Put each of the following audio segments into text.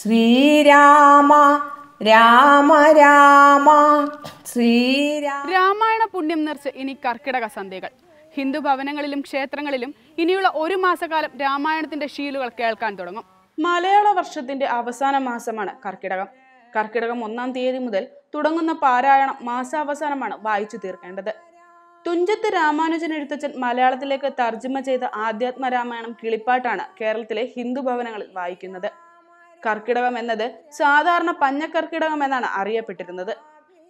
ശ്രീരാമ രാമ രാമ ശ്രീരാമ രാമായണ പുണ്യം നിറച്ച് ഇനി കർക്കിടക സന്ധ്യകൾ ഹിന്ദു ഭവനങ്ങളിലും ക്ഷേത്രങ്ങളിലും ഇനിയുള്ള ഒരു മാസക്കാലം രാമായണത്തിന്റെ ശീലുകൾ കേൾക്കാൻ തുടങ്ങും മലയാള വർഷത്തിന്റെ അവസാന മാസമാണ് കർക്കിടകം കർക്കിടകം ഒന്നാം തീയതി മുതൽ തുടങ്ങുന്ന പാരായണം മാസാവസാനമാണ് വായിച്ചു തീർക്കേണ്ടത് തുഞ്ചത്ത് രാമാനുജൻ എഴുത്തച്ഛൻ മലയാളത്തിലേക്ക് തർജ്ജമ ചെയ്ത ആധ്യാത്മ രാമായണം കിളിപ്പാട്ടാണ് കേരളത്തിലെ ഹിന്ദു ഭവനങ്ങളിൽ വായിക്കുന്നത് കർക്കിടകം എന്നത് സാധാരണ പഞ്ഞക്കർക്കിടകം എന്നാണ് അറിയപ്പെട്ടിരുന്നത്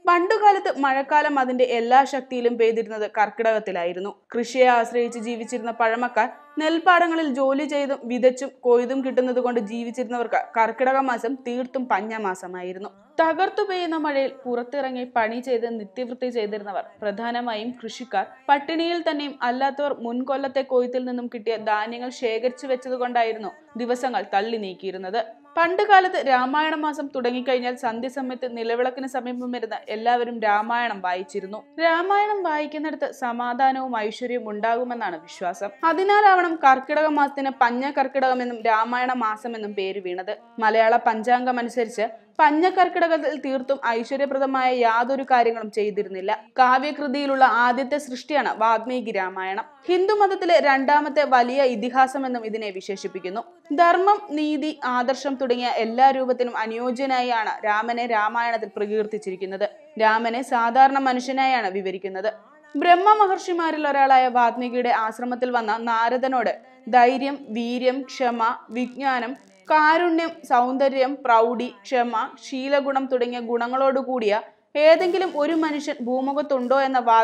പണ്ടുകാലത്ത് മഴക്കാലം അതിന്റെ എല്ലാ ശക്തിയിലും പെയ്തിരുന്നത് കർക്കിടകത്തിലായിരുന്നു കൃഷിയെ ആശ്രയിച്ച് ജീവിച്ചിരുന്ന പഴമക്കാർ നെൽപ്പാടങ്ങളിൽ ജോലി ചെയ്തും വിതച്ചും കൊയ്തും കിട്ടുന്നത് കൊണ്ട് ജീവിച്ചിരുന്നവർക്ക് കർക്കിടക മാസം തീർത്തും പഞ്ഞ മാസമായിരുന്നു തകർത്തു പെയ്യുന്ന മഴയിൽ പുറത്തിറങ്ങി പണി ചെയ്ത് നിത്യവൃത്തി ചെയ്തിരുന്നവർ പ്രധാനമായും കൃഷിക്കാർ പട്ടിണിയിൽ തന്നെയും അല്ലാത്തവർ മുൻകൊല്ലത്തെ കൊയ്ത്തിൽ നിന്നും കിട്ടിയ ധാന്യങ്ങൾ ശേഖരിച്ചു വെച്ചതുകൊണ്ടായിരുന്നു ദിവസങ്ങൾ തള്ളി നീക്കിയിരുന്നത് പണ്ട് കാലത്ത് രാമായണ മാസം തുടങ്ങിക്കഴിഞ്ഞാൽ സന്ധ്യസമയത്ത് നിലവിളക്കിന് സമീപം വരുന്ന എല്ലാവരും രാമായണം വായിച്ചിരുന്നു രാമായണം വായിക്കുന്നിടത്ത് സമാധാനവും ഐശ്വര്യവും ഉണ്ടാകുമെന്നാണ് വിശ്വാസം അതിനാലാണ് ഇത്തവണ കർക്കിടക മാസത്തിന് പഞ്ഞ എന്നും രാമായണ മാസം എന്നും പേര് വീണത് മലയാള പഞ്ചാംഗം അനുസരിച്ച് പഞ്ഞ കർക്കിടകത്തിൽ തീർത്തും ഐശ്വര്യപ്രദമായ യാതൊരു കാര്യങ്ങളും ചെയ്തിരുന്നില്ല കാവ്യകൃതിയിലുള്ള ആദ്യത്തെ സൃഷ്ടിയാണ് വാൽമീകി രാമായണം ഹിന്ദു മതത്തിലെ രണ്ടാമത്തെ വലിയ ഇതിഹാസം എന്നും ഇതിനെ വിശേഷിപ്പിക്കുന്നു ധർമ്മം നീതി ആദർശം തുടങ്ങിയ എല്ലാ രൂപത്തിനും അനുയോജ്യനായാണ് രാമനെ രാമായണത്തിൽ പ്രകീർത്തിച്ചിരിക്കുന്നത് രാമനെ സാധാരണ മനുഷ്യനായാണ് വിവരിക്കുന്നത് ബ്രഹ്മ മഹർഷിമാരിൽ ഒരാളായ വാത്മീകിയുടെ ആശ്രമത്തിൽ വന്ന നാരദനോട് ധൈര്യം വീര്യം ക്ഷമ വിജ്ഞാനം കാരുണ്യം സൗന്ദര്യം പ്രൗഢി ക്ഷമ ശീലഗുണം തുടങ്ങിയ ഗുണങ്ങളോടുകൂടിയ ഏതെങ്കിലും ഒരു മനുഷ്യൻ ഭൂമുഖത്തുണ്ടോ എന്ന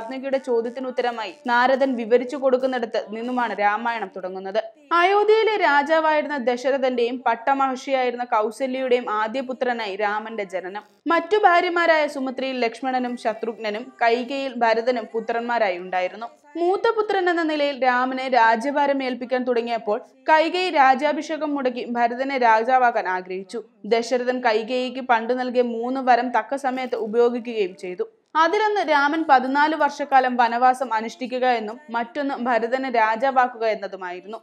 ചോദ്യത്തിന് ഉത്തരമായി നാരദൻ വിവരിച്ചു കൊടുക്കുന്നിടത്ത് നിന്നുമാണ് രാമായണം തുടങ്ങുന്നത് അയോധ്യയിലെ രാജാവായിരുന്ന ദശരഥന്റെയും പട്ടമഹർഷിയായിരുന്ന കൗസല്യയുടെയും ആദ്യ പുത്രനായി രാമന്റെ ജനനം മറ്റു ഭാര്യമാരായ സുമിത്രിയിൽ ലക്ഷ്മണനും ശത്രുഘ്നനും കൈകയിൽ ഭരതനും പുത്രന്മാരായി ഉണ്ടായിരുന്നു മൂത്ത പുത്രൻ എന്ന നിലയിൽ രാമനെ രാജ്യഭാരം ഏൽപ്പിക്കാൻ തുടങ്ങിയപ്പോൾ കൈകൈ രാജാഭിഷേകം മുടക്കി ഭരതനെ രാജാവാക്കാൻ ആഗ്രഹിച്ചു ദശരഥൻ കൈകൈക്ക് പണ്ട് നൽകിയ മൂന്ന് വരം തക്ക സമയത്ത് ഉപയോഗിക്കുകയും ചെയ്തു അതിലൊന്ന് രാമൻ പതിനാല് വർഷക്കാലം വനവാസം അനുഷ്ഠിക്കുക എന്നും മറ്റൊന്ന് ഭരതനെ രാജാവാക്കുക എന്നതുമായിരുന്നു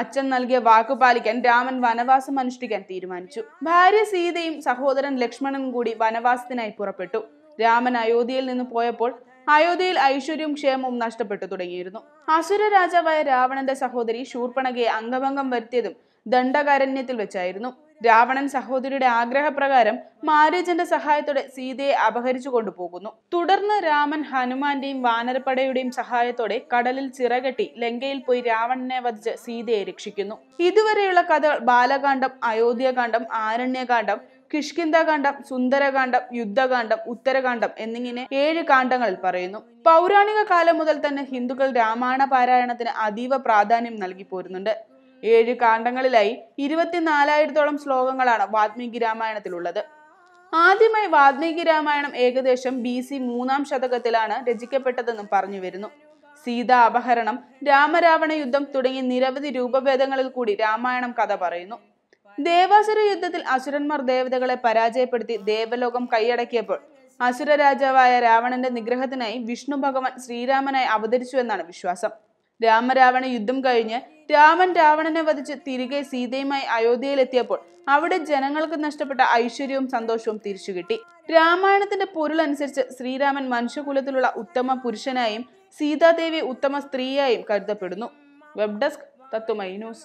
അച്ഛൻ നൽകിയ വാക്ക് പാലിക്കാൻ രാമൻ വനവാസം അനുഷ്ഠിക്കാൻ തീരുമാനിച്ചു ഭാര്യ സീതയും സഹോദരൻ ലക്ഷ്മണനും കൂടി വനവാസത്തിനായി പുറപ്പെട്ടു രാമൻ അയോധ്യയിൽ നിന്ന് പോയപ്പോൾ അയോധ്യയിൽ ഐശ്വര്യവും ക്ഷേമവും നഷ്ടപ്പെട്ടു തുടങ്ങിയിരുന്നു അസുര രാജാവായ രാവണന്റെ സഹോദരി ശൂർപ്പണകയെ അംഗഭംഗം വരുത്തിയതും ദണ്ഡകാരണ്യത്തിൽ വെച്ചായിരുന്നു രാവണൻ സഹോദരിയുടെ ആഗ്രഹപ്രകാരം മാരീജന്റെ സഹായത്തോടെ സീതയെ അപഹരിച്ചു കൊണ്ടുപോകുന്നു തുടർന്ന് രാമൻ ഹനുമാന്റെയും വാനരപ്പടയുടെയും സഹായത്തോടെ കടലിൽ ചിറകെട്ടി ലങ്കയിൽ പോയി രാവണനെ വധിച്ച് സീതയെ രക്ഷിക്കുന്നു ഇതുവരെയുള്ള കഥകൾ ബാലകാന്ഡം അയോധ്യകാന്ഡം ആരണ്യകാന്ഡം കിഷ്കിന്ധകാന്ഡം സുന്ദരകാന്ഡം യുദ്ധകാന്ഡം ഉത്തരകാന്ഡം എന്നിങ്ങനെ ഏഴ് കാണ്ഡങ്ങളിൽ പറയുന്നു പൗരാണിക കാലം മുതൽ തന്നെ ഹിന്ദുക്കൾ രാമായണ പാരായണത്തിന് അതീവ പ്രാധാന്യം നൽകി പോരുന്നുണ്ട് ഏഴ് കാണ്ഡങ്ങളിലായി ഇരുപത്തിനാലായിരത്തോളം ശ്ലോകങ്ങളാണ് വാത്മീകി രാമായണത്തിലുള്ളത് ആദ്യമായി വാത്മീകി രാമായണം ഏകദേശം ബി സി മൂന്നാം ശതകത്തിലാണ് രചിക്കപ്പെട്ടതെന്നും പറഞ്ഞു വരുന്നു സീത അപഹരണം രാമരാവണ യുദ്ധം തുടങ്ങി നിരവധി രൂപഭേദങ്ങളിൽ കൂടി രാമായണം കഥ പറയുന്നു ദേവാസുര യുദ്ധത്തിൽ അസുരന്മാർ ദേവതകളെ പരാജയപ്പെടുത്തി ദേവലോകം കൈയടക്കിയപ്പോൾ അസുര രാജാവായ രാവണന്റെ നിഗ്രഹത്തിനായി വിഷ്ണു ഭഗവാൻ ശ്രീരാമനായി അവതരിച്ചു എന്നാണ് വിശ്വാസം രാമരാവണ യുദ്ധം കഴിഞ്ഞ് രാമൻ രാവണനെ വധിച്ച് തിരികെ സീതയുമായി അയോധ്യയിലെത്തിയപ്പോൾ അവിടെ ജനങ്ങൾക്ക് നഷ്ടപ്പെട്ട ഐശ്വര്യവും സന്തോഷവും തിരിച്ചു കിട്ടി രാമായണത്തിന്റെ പൊരുളനുസരിച്ച് ശ്രീരാമൻ മനുഷ്യകുലത്തിലുള്ള ഉത്തമ പുരുഷനായും സീതാദേവി ഉത്തമ സ്ത്രീയായും കരുതപ്പെടുന്നു വെബ് ഡെസ്ക് തത്വമൈ ന്യൂസ്